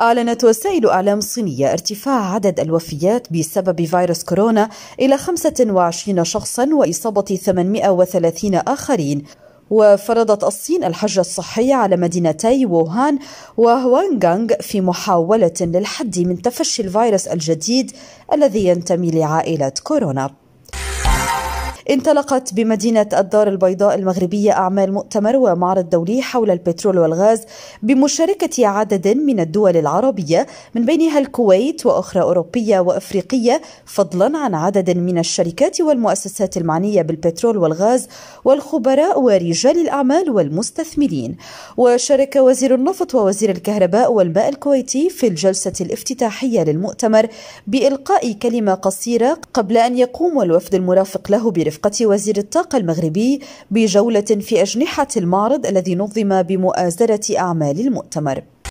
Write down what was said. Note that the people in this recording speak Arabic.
أعلنت وسائل أعلام صينية ارتفاع عدد الوفيات بسبب فيروس كورونا إلى 25 شخصا وإصابة 830 آخرين وفرضت الصين الحجر الصحي على مدينتي ووهان وهوانغانغ في محاولة للحد من تفشي الفيروس الجديد الذي ينتمي لعائلة كورونا انطلقت بمدينة الدار البيضاء المغربية أعمال مؤتمر ومعرض دولي حول البترول والغاز بمشاركة عدد من الدول العربية من بينها الكويت وأخرى أوروبية وأفريقية فضلا عن عدد من الشركات والمؤسسات المعنية بالبترول والغاز والخبراء ورجال الأعمال والمستثمرين وشارك وزير النفط ووزير الكهرباء والماء الكويتي في الجلسة الافتتاحية للمؤتمر بإلقاء كلمة قصيرة قبل أن يقوم الوفد المرافق له برفق برفقة وزير الطاقة المغربي بجولة في أجنحة المعرض الذي نظم بمؤازرة أعمال المؤتمر